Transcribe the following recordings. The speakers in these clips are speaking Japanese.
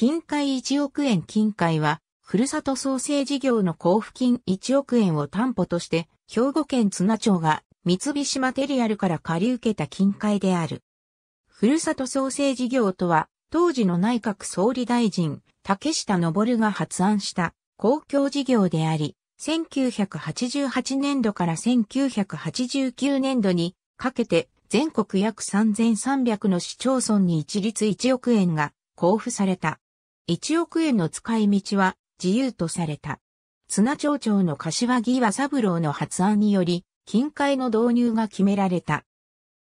近海1億円近海は、ふるさと創生事業の交付金1億円を担保として、兵庫県津名町が三菱マテリアルから借り受けた金塊である。ふるさと創生事業とは、当時の内閣総理大臣、竹下登が発案した公共事業であり、1988年度から1989年度にかけて全国約3300の市町村に一律1億円が交付された。1億円の使い道は自由とされた。綱町長の柏木和三郎の発案により、金塊の導入が決められた。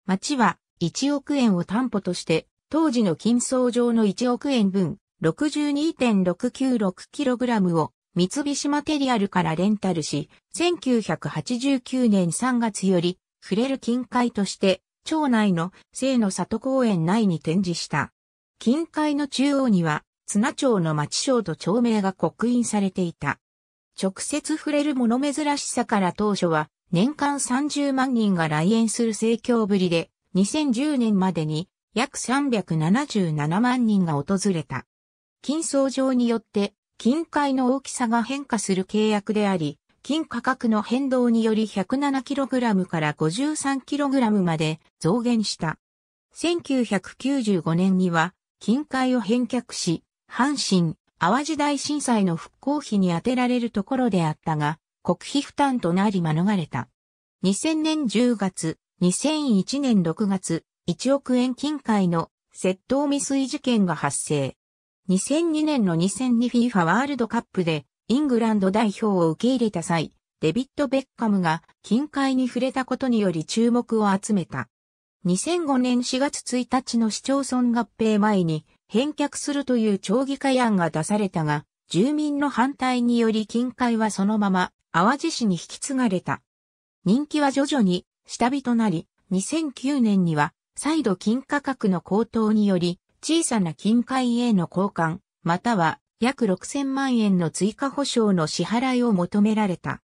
町は1億円を担保として、当時の金相上の1億円分 62.696kg を三菱マテリアルからレンタルし、1989年3月より、触れる金塊として、町内の聖の里公園内に展示した。金塊の中央には、津町の町章と町名が刻印されていた。直接触れるもの珍しさから当初は年間30万人が来園する盛況ぶりで2010年までに約377万人が訪れた。金相場によって金塊の大きさが変化する契約であり、金価格の変動により 107kg から 53kg まで増減した。1995年には金塊を返却し、阪神、淡路大震災の復興費に充てられるところであったが、国費負担となり免れた。2000年10月、2001年6月、1億円金塊の窃盗未遂事件が発生。2002年の 2002FIFA ワールドカップでイングランド代表を受け入れた際、デビッド・ベッカムが金塊に触れたことにより注目を集めた。2005年4月1日の市町村合併前に返却するという町議会案が出されたが、住民の反対により近海はそのまま淡路市に引き継がれた。人気は徐々に下火となり、2009年には再度金価格の高騰により小さな金塊への交換、または約6000万円の追加保証の支払いを求められた。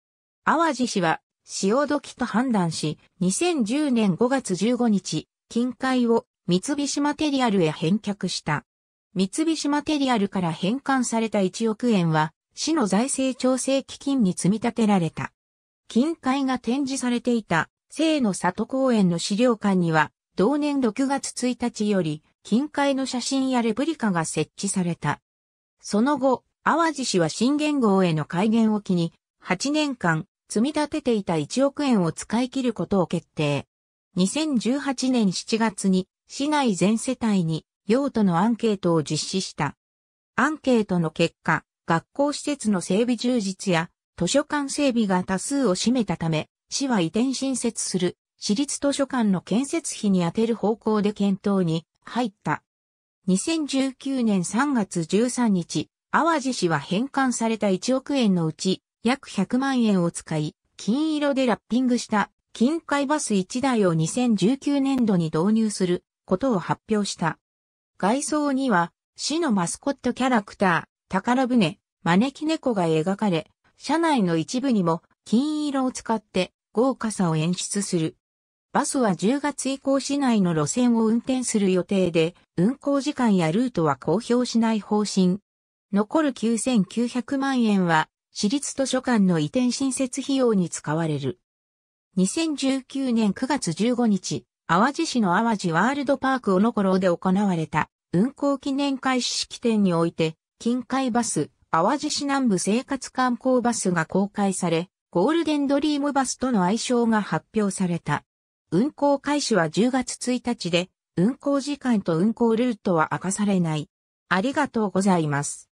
淡路市は潮時と判断し、2010年5月15日、金塊を三菱マテリアルへ返却した。三菱マテリアルから返還された1億円は、市の財政調整基金に積み立てられた。金塊が展示されていた、聖の里公園の資料館には、同年6月1日より、金塊の写真やレプリカが設置された。その後、淡路市は新元号への改元を機に、8年間、積み立てていた1億円を使い切ることを決定。2018年7月に、市内全世帯に、用途のアンケートを実施した。アンケートの結果、学校施設の整備充実や図書館整備が多数を占めたため、市は移転新設する私立図書館の建設費に充てる方向で検討に入った。2019年3月13日、淡路市は返還された1億円のうち約100万円を使い、金色でラッピングした近海バス1台を2019年度に導入することを発表した。外装には、市のマスコットキャラクター、宝船、招き猫が描かれ、車内の一部にも金色を使って豪華さを演出する。バスは10月以降市内の路線を運転する予定で、運行時間やルートは公表しない方針。残る9900万円は、私立図書館の移転新設費用に使われる。2019年9月15日、淡路市の淡路ワールドパーク小野五郎で行われた運行記念開始式典において、近海バス、淡路市南部生活観光バスが公開され、ゴールデンドリームバスとの愛称が発表された。運行開始は10月1日で、運行時間と運行ルートは明かされない。ありがとうございます。